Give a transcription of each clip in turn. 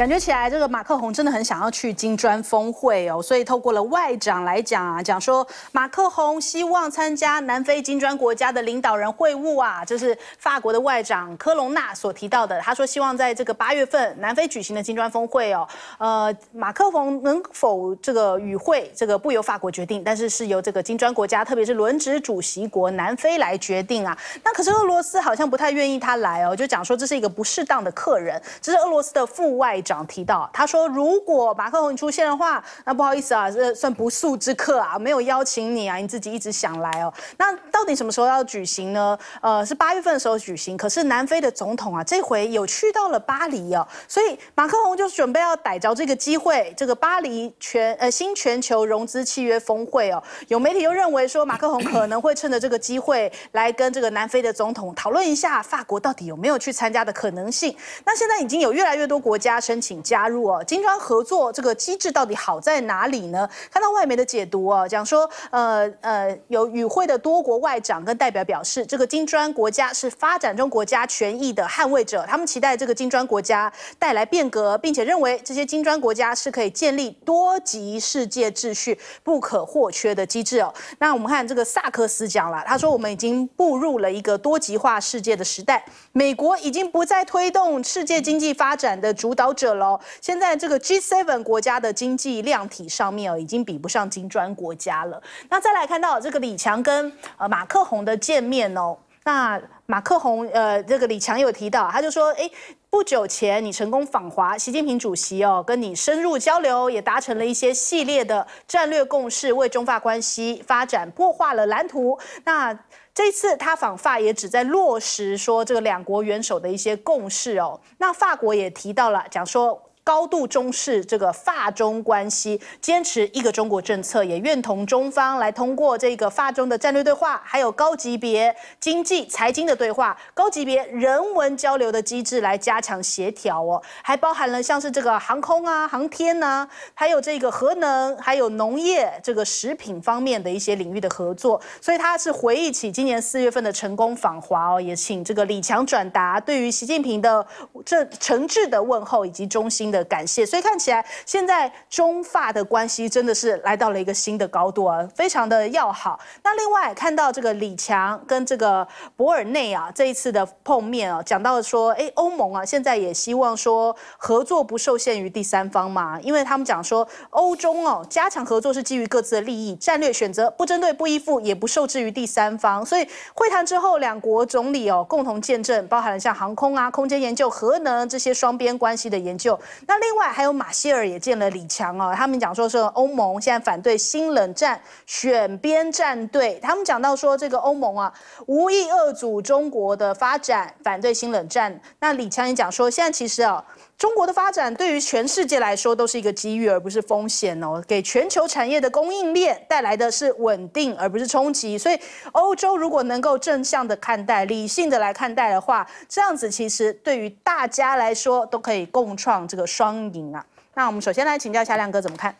感觉起来，这个马克宏真的很想要去金砖峰会哦，所以透过了外长来讲啊，讲说马克宏希望参加南非金砖国家的领导人会晤啊，这是法国的外长科隆纳所提到的。他说希望在这个八月份南非举行的金砖峰会哦，呃，马克宏能否这个与会，这个不由法国决定，但是是由这个金砖国家，特别是轮值主席国南非来决定啊。那可是俄罗斯好像不太愿意他来哦，就讲说这是一个不适当的客人，这是俄罗斯的副外。长提到，他说如果马克宏出现的话，那不好意思啊，这算不速之客啊，没有邀请你啊，你自己一直想来哦。那到底什么时候要举行呢？呃，是八月份的时候举行。可是南非的总统啊，这回有去到了巴黎哦，所以马克宏就准备要逮着这个机会，这个巴黎全呃新全球融资契约峰会哦，有媒体又认为说，马克宏可能会趁着这个机会来跟这个南非的总统讨论一下，法国到底有没有去参加的可能性。那现在已经有越来越多国家成。请加入哦，金砖合作这个机制到底好在哪里呢？看到外媒的解读哦，讲说呃呃，有与会的多国外长跟代表表示，这个金砖国家是发展中国家权益的捍卫者，他们期待这个金砖国家带来变革，并且认为这些金砖国家是可以建立多级世界秩序不可或缺的机制哦。那我们看这个萨克斯讲了，他说我们已经步入了一个多极化世界的时代，美国已经不再推动世界经济发展的主导者。喽，现在这个 G7 国家的经济量体上面哦，已经比不上金砖国家了。那再来看到这个李强跟呃马克宏的见面哦，那马克宏呃这个李强有提到，他就说，哎，不久前你成功访华，习近平主席哦跟你深入交流，也达成了一些系列的战略共识，为中法关系发展破画了蓝图。那这次他访法也只在落实说这个两国元首的一些共识哦。那法国也提到了，讲说。高度重视这个法中关系，坚持一个中国政策，也愿同中方来通过这个法中的战略对话，还有高级别经济财经的对话，高级别人文交流的机制来加强协调哦，还包含了像是这个航空啊、航天啊，还有这个核能，还有农业这个食品方面的一些领域的合作。所以他是回忆起今年四月份的成功访华哦，也请这个李强转达对于习近平的这诚挚的问候以及衷心的。感谢，所以看起来现在中法的关系真的是来到了一个新的高度啊，非常的要好。那另外看到这个李强跟这个博尔内啊，这一次的碰面啊，讲到说，哎，欧盟啊，现在也希望说合作不受限于第三方嘛，因为他们讲说欧中哦，加强合作是基于各自的利益战略选择，不针对、不依附、也不受制于第三方。所以会谈之后，两国总理哦共同见证，包含了像航空啊、空间研究、核能这些双边关系的研究。那另外还有马歇尔也见了李强啊，他们讲说是欧盟现在反对新冷战选边站队，他们讲到说这个欧盟啊无意遏阻中国的发展，反对新冷战。那李强也讲说现在其实啊。中国的发展对于全世界来说都是一个机遇，而不是风险哦。给全球产业的供应链带来的是稳定，而不是冲击。所以，欧洲如果能够正向的看待、理性的来看待的话，这样子其实对于大家来说都可以共创这个双赢啊。那我们首先来请教一下亮哥怎么看？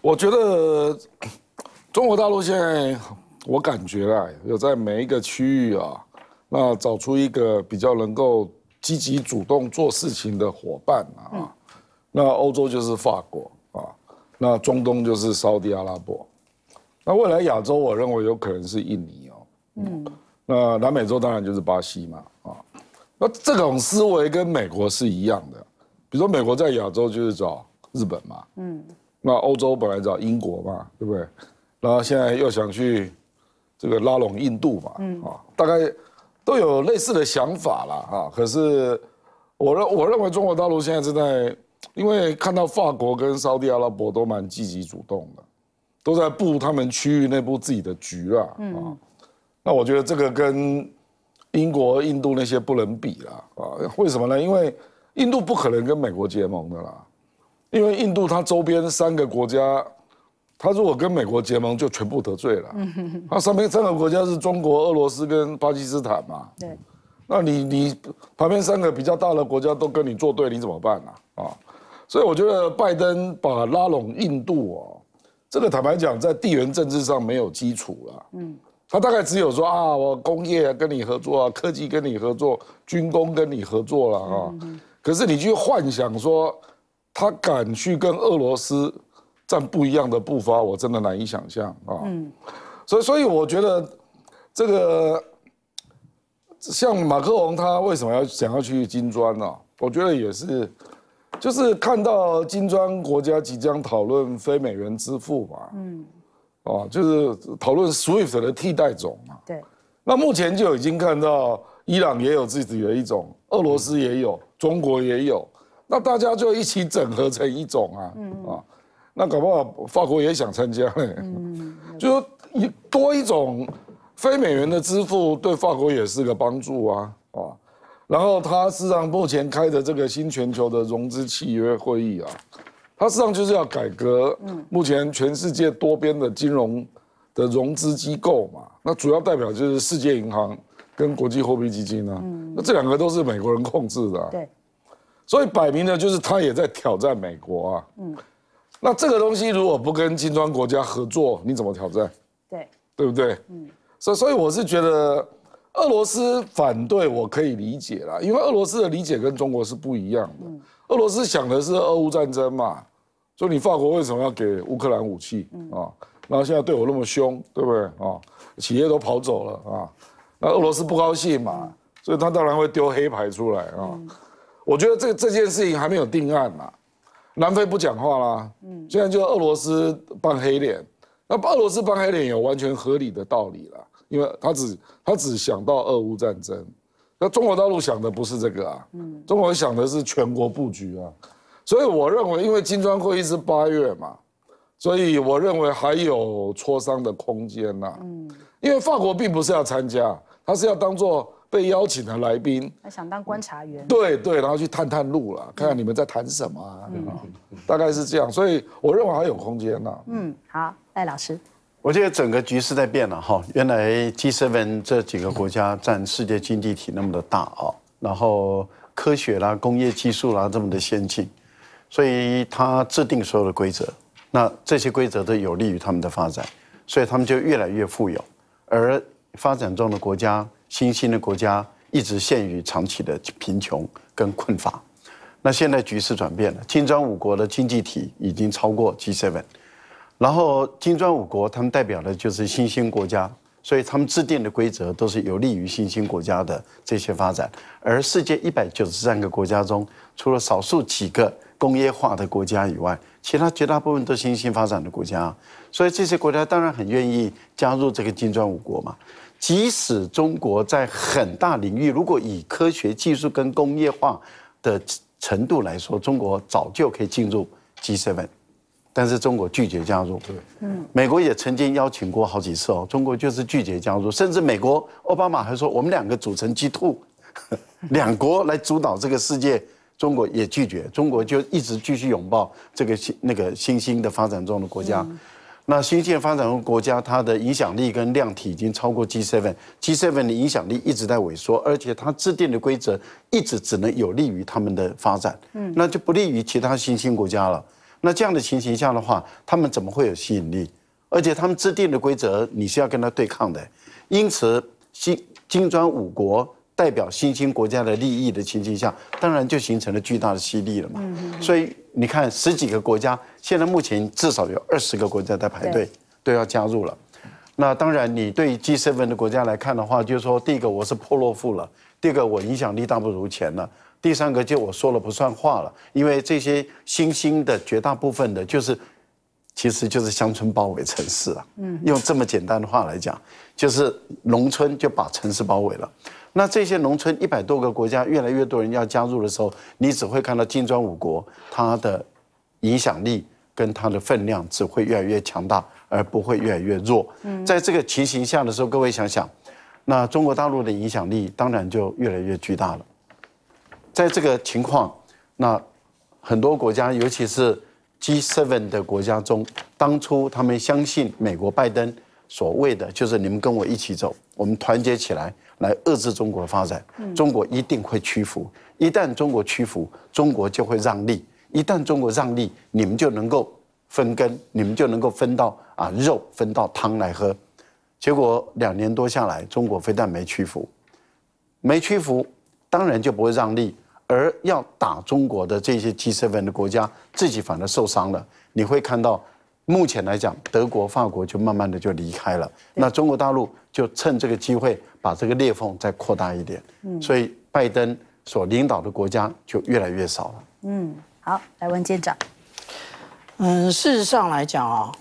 我觉得中国大陆现在，我感觉啊，有在每一个区域啊，那找出一个比较能够。积极主动做事情的伙伴啊，那欧洲就是法国啊，那中东就是沙地阿拉伯，那未来亚洲我认为有可能是印尼哦，嗯，那南美洲当然就是巴西嘛啊，那这种思维跟美国是一样的，比如说美国在亚洲就是找日本嘛，嗯，那欧洲本来找英国嘛，对不对？然后现在又想去这个拉拢印度嘛，啊，大概。都有类似的想法了啊！可是，我认我认为中国大陆现在正在，因为看到法国跟沙特阿拉伯都蛮积极主动的，都在布他们区域内部自己的局了啊。那我觉得这个跟英国、印度那些不能比了啊！为什么呢？因为印度不可能跟美国结盟的啦，因为印度它周边三个国家。他如果跟美国结盟，就全部得罪了。那上面三个国家是中国、俄罗斯跟巴基斯坦嘛？对。那你你旁边三个比较大的国家都跟你作对，你怎么办呢？啊，所以我觉得拜登把拉拢印度啊，这个坦白讲，在地缘政治上没有基础了。嗯。他大概只有说啊，我工业跟你合作啊，科技跟你合作，军工跟你合作了啊。可是你去幻想说，他敢去跟俄罗斯？站不一样的步伐，我真的难以想象啊！嗯，所以所以我觉得这个像马克龙他为什么要想要去金砖呢？我觉得也是，就是看到金砖国家即将讨论非美元支付吧。嗯，就是讨论 SWIFT 的替代种嘛。对。那目前就已经看到，伊朗也有自己的一种，俄罗斯也有，中国也有，那大家就一起整合成一种啊，嗯啊。那搞不好法国也想参加嘞，嗯，就是一多一种非美元的支付，对法国也是个帮助啊，啊，然后事实际上目前开的这个新全球的融资契约会议啊，他实际上就是要改革，嗯，目前全世界多边的金融的融资机构嘛，那主要代表就是世界银行跟国际货币基金啊，那这两个都是美国人控制的，对，所以摆明了就是他也在挑战美国啊，嗯。那这个东西如果不跟金砖国家合作，你怎么挑战？对，对不对？嗯，所以所以我是觉得俄罗斯反对我可以理解啦，因为俄罗斯的理解跟中国是不一样的。俄罗斯想的是俄乌战争嘛，就你法国为什么要给乌克兰武器啊？然后现在对我那么凶，对不对啊？企业都跑走了啊，那俄罗斯不高兴嘛，所以他当然会丢黑牌出来啊。我觉得这这件事情还没有定案嘛。南非不讲话啦，嗯，现在就俄罗斯扮黑脸，那俄罗斯扮黑脸有完全合理的道理了，因为他只他只想到俄乌战争，那中国大陆想的不是这个啊，嗯，中国想的是全国布局啊，所以我认为，因为金砖会议是八月嘛，所以我认为还有磋商的空间呐，嗯，因为法国并不是要参加，他是要当做。被邀请的来宾，想当观察员，对对，然后去探探路了，看看你们在谈什么，大概是这样。所以我认为还有空间呢。嗯，好，赖老师，我觉得整个局势在变了哈。原来 G7 这几个国家占世界经济体那么的大哦，然后科学啦、工业技术啦这么的先进，所以它制定所有的规则，那这些规则都有利于他们的发展，所以他们就越来越富有，而发展中的国家。新兴的国家一直陷于长期的贫穷跟困乏，那现在局势转变了，金砖五国的经济体已经超过 G7，然后金砖五国他们代表的就是新兴国家，所以他们制定的规则都是有利于新兴国家的这些发展。而世界一百九十三个国家中，除了少数几个工业化的国家以外，其他绝大部分都是新兴发展的国家，所以这些国家当然很愿意加入这个金砖五国嘛。即使中国在很大领域，如果以科学技术跟工业化的程度来说，中国早就可以进入 G7，但是中国拒绝加入。对，嗯，美国也曾经邀请过好几次哦，中国就是拒绝加入，甚至美国奥巴马还说我们两个组成 G2，两国来主导这个世界，中国也拒绝，中国就一直继续拥抱这个新那个新兴的发展中的国家。那新兴发展中国家，它的影响力跟量体已经超过 G7，G7 的影响力一直在萎缩，而且它制定的规则一直只能有利于他们的发展，嗯，那就不利于其他新兴国家了。那这样的情形下的话，他们怎么会有吸引力？而且他们制定的规则，你是要跟他对抗的。因此，新金砖五国。代表新兴国家的利益的情形下，当然就形成了巨大的吸力了嘛。所以你看，十几个国家，现在目前至少有二十个国家在排队，都要加入了。那当然，你对 G7 的国家来看的话，就是说第一个我是破落户了，第二个我影响力大不如前了，第三个就我说了不算话了。因为这些新兴的绝大部分的，就是其实就是乡村包围城市了。嗯，用这么简单的话来讲，就是农村就把城市包围了。那这些农村一百多个国家，越来越多人要加入的时候，你只会看到金砖五国它的影响力跟它的分量只会越来越强大，而不会越来越弱。嗯，在这个情形下的时候，各位想想，那中国大陆的影响力当然就越来越巨大了。在这个情况，那很多国家，尤其是 G7 的国家中，当初他们相信美国拜登。所谓的就是你们跟我一起走，我们团结起来来遏制中国的发展，中国一定会屈服。一旦中国屈服，中国就会让利；一旦中国让利，你们就能够分羹，你们就能够分到啊肉，分到汤来喝。结果两年多下来，中国非但没屈服，没屈服，当然就不会让利，而要打中国的这些鸡舍粉的国家，自己反而受伤了。你会看到。目前来讲，德国、法国就慢慢的就离开了，那中国大陆就趁这个机会把这个裂缝再扩大一点，嗯，所以拜登所领导的国家就越来越少了。嗯，好，来问舰长。嗯，事实上来讲啊，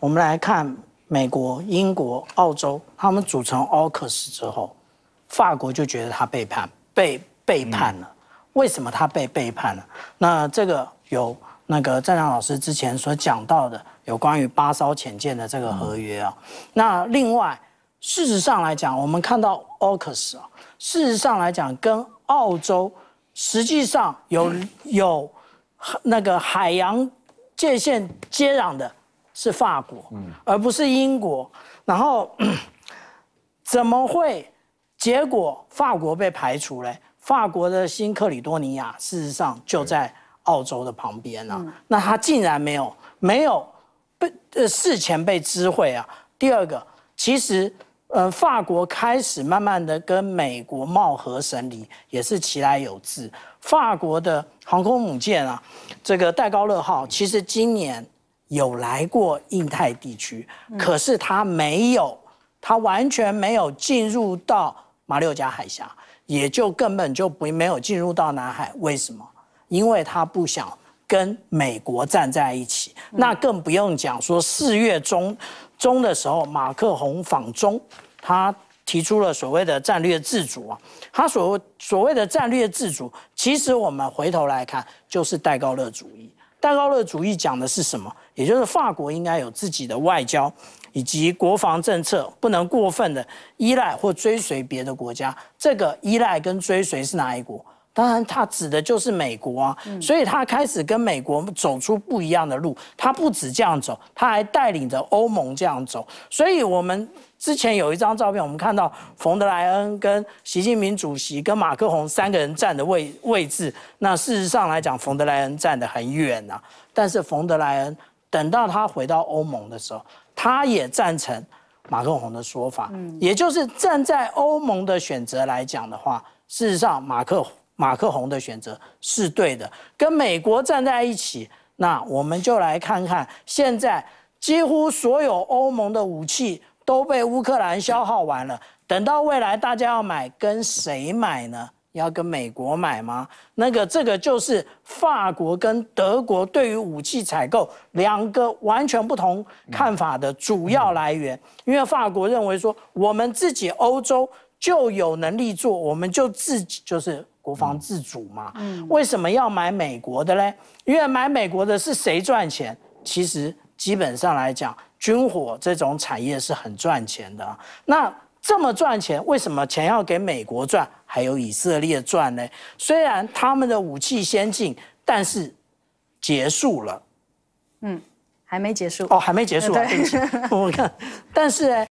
我们来看美国、英国、澳洲，他们组成奥克斯之后，法国就觉得他背叛，被背叛了。为什么他被背叛了？那这个有那个站长老师之前所讲到的。有关于巴艘潜舰的这个合约啊，那另外，事实上来讲，我们看到 o c u s 啊，事实上来讲，跟澳洲实际上有有那个海洋界限接壤的是法国，而不是英国。然后，怎么会结果法国被排除嘞？法国的新克里多尼亚事实上就在澳洲的旁边啊，那它竟然没有没有。呃，事前被知会啊。第二个，其实，呃，法国开始慢慢的跟美国貌合神离，也是其来有自。法国的航空母舰啊，这个戴高乐号，其实今年有来过印太地区，可是它没有，它完全没有进入到马六甲海峡，也就根本就不没有进入到南海。为什么？因为它不想跟美国站在一起。那更不用讲，说四月中中的时候，马克宏访中，他提出了所谓的战略自主啊，他所所谓的战略自主，其实我们回头来看，就是戴高乐主义。戴高乐主义讲的是什么？也就是法国应该有自己的外交以及国防政策，不能过分的依赖或追随别的国家。这个依赖跟追随是哪一国？当然，他指的就是美国啊，所以他开始跟美国走出不一样的路。他不止这样走，他还带领着欧盟这样走。所以我们之前有一张照片，我们看到冯德莱恩跟习近平主席跟马克宏三个人站的位位置。那事实上来讲，冯德莱恩站得很远啊。但是冯德莱恩等到他回到欧盟的时候，他也赞成马克宏的说法，也就是站在欧盟的选择来讲的话，事实上马克。马克宏的选择是对的，跟美国站在一起。那我们就来看看，现在几乎所有欧盟的武器都被乌克兰消耗完了。等到未来大家要买，跟谁买呢？要跟美国买吗？那个，这个就是法国跟德国对于武器采购两个完全不同看法的主要来源。因为法国认为说，我们自己欧洲就有能力做，我们就自己就是。国防自主嘛，嗯，为什么要买美国的呢？因为买美国的是谁赚钱？其实基本上来讲，军火这种产业是很赚钱的。那这么赚钱，为什么钱要给美国赚，还有以色列赚呢？虽然他们的武器先进，但是结束了，嗯，还没结束哦，还没结束啊！我看，但是。